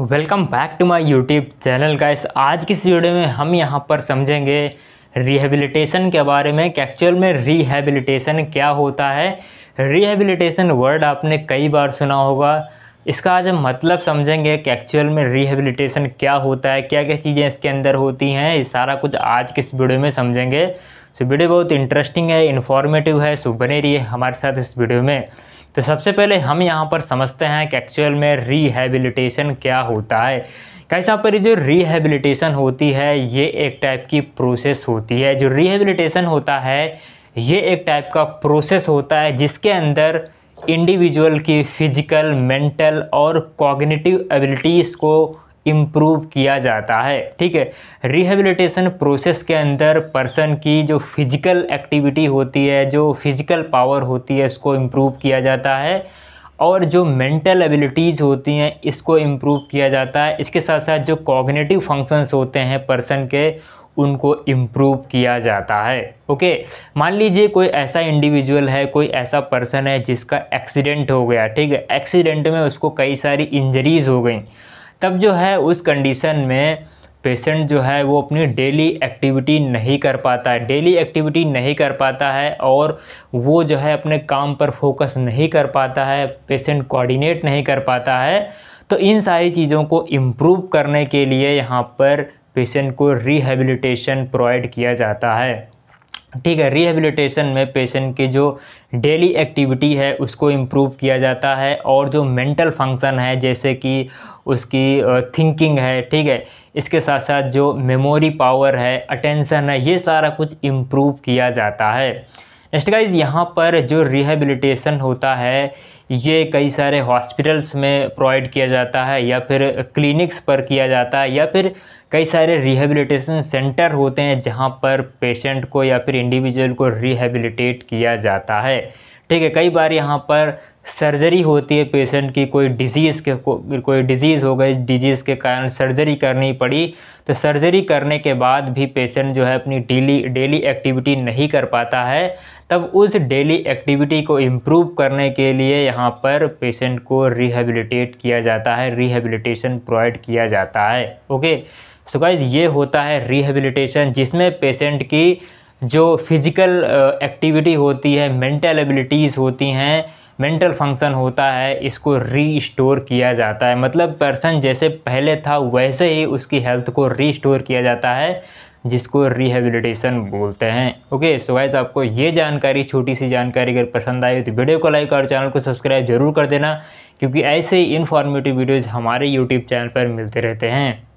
welcome back to my YouTube channel guys आज की इस वीडियो में हम यहाँ पर समझेंगे रिहेबिलिटेशन के बारे में कि एक्चुअल में रिहेबिलिटेशन क्या होता है रिहेबिलिटेशन वर्ड आपने कई बार सुना होगा इसका आज हम मतलब समझेंगे कि एक्चुअल में रिहेबिलिटेशन क्या होता है क्या क्या चीज़ें इसके अंदर होती हैं ये सारा कुछ आज के इस वीडियो में समझेंगे सो वीडियो बहुत इंटरेस्टिंग है इन्फॉर्मेटिव है सो बने रहिए हमारे साथ इस वीडियो में तो सबसे पहले हम यहाँ पर समझते हैं कि एक्चुअल में रिहेबिलिटेशन क्या होता है कैसे यहाँ पर जो रिहेबिलिटेशन होती है ये एक टाइप की प्रोसेस होती है जो रिहेबिलिटेशन होता है ये एक टाइप का प्रोसेस होता है जिसके अंदर इंडिविजुअल की फिजिकल मेंटल और कॉग्निटिव एबिलिटीज़ को इम्प्रूव किया जाता है ठीक है रिहेबिलिटेशन प्रोसेस के अंदर पर्सन की जो फिज़िकल एक्टिविटी होती है जो फिज़िकल पावर होती है उसको इम्प्रूव किया जाता है और जो मेंटल एबिलिटीज़ होती हैं इसको इम्प्रूव किया जाता है इसके साथ साथ जो कॉग्नेटिव फंक्शंस होते हैं पर्सन के उनको इम्प्रूव किया जाता है ओके मान लीजिए कोई ऐसा इंडिविजुअल है कोई ऐसा पर्सन है जिसका एक्सीडेंट हो गया ठीक है एक्सीडेंट में उसको कई सारी इंजरीज़ हो गई तब जो है उस कंडीशन में पेशेंट जो है वो अपनी डेली एक्टिविटी नहीं कर पाता है डेली एक्टिविटी नहीं कर पाता है और वो जो है अपने काम पर फोकस नहीं कर पाता है पेशेंट कोऑर्डिनेट नहीं कर पाता है तो इन सारी चीज़ों को इम्प्रूव करने के लिए यहाँ पर पेशेंट को रिहेबिलिटेशन प्रोवाइड किया जाता है ठीक है रिहेबिलिटेशन में पेशेंट की जो डेली एक्टिविटी है उसको इम्प्रूव किया जाता है और जो मेंटल फंक्शन है जैसे कि उसकी थिंकिंग है ठीक है इसके साथ साथ जो मेमोरी पावर है अटेंशन है ये सारा कुछ इम्प्रूव किया जाता है नेक्स्ट गाइज यहाँ पर जो रिहेबिलिटेशन होता है ये कई सारे हॉस्पिटल्स में प्रोवाइड किया जाता है या फिर क्लिनिक्स पर किया जाता है या फिर कई सारे रिहेबिलिटेशन सेंटर होते हैं जहाँ पर पेशेंट को या फिर इंडिविजुअल को रिहेबिलिटेट किया जाता है ठीक है कई बार यहाँ पर सर्जरी होती है पेशेंट की कोई डिजीज़ के को, कोई डिजीज़ हो गई डिजीज़ के कारण सर्जरी करनी पड़ी तो सर्जरी करने के बाद भी पेशेंट जो है अपनी डेली डेली एक्टिविटी नहीं कर पाता है तब उस डेली एक्टिविटी को इम्प्रूव करने के लिए यहाँ पर पेशेंट को रिहेबिलिटेट किया जाता है रिहेबिलिटेशन प्रोवाइड किया जाता है ओके सो गाइज ये होता है रिहेबिलिटेशन जिसमें पेशेंट की जो फिज़िकल एक्टिविटी uh, होती है मेंटल एबिलिटीज़ होती हैं मेंटल फंक्शन होता है इसको रीस्टोर किया जाता है मतलब पर्सन जैसे पहले था वैसे ही उसकी हेल्थ को रीस्टोर किया जाता है जिसको रिहेबिलिटेशन बोलते हैं ओके सो गाइज आपको ये जानकारी छोटी सी जानकारी अगर पसंद आई तो वीडियो को लाइक और चैनल को सब्सक्राइब जरूर कर देना क्योंकि ऐसे ही इन्फॉर्मेटिव वीडियोज़ हमारे यूट्यूब चैनल पर मिलते रहते हैं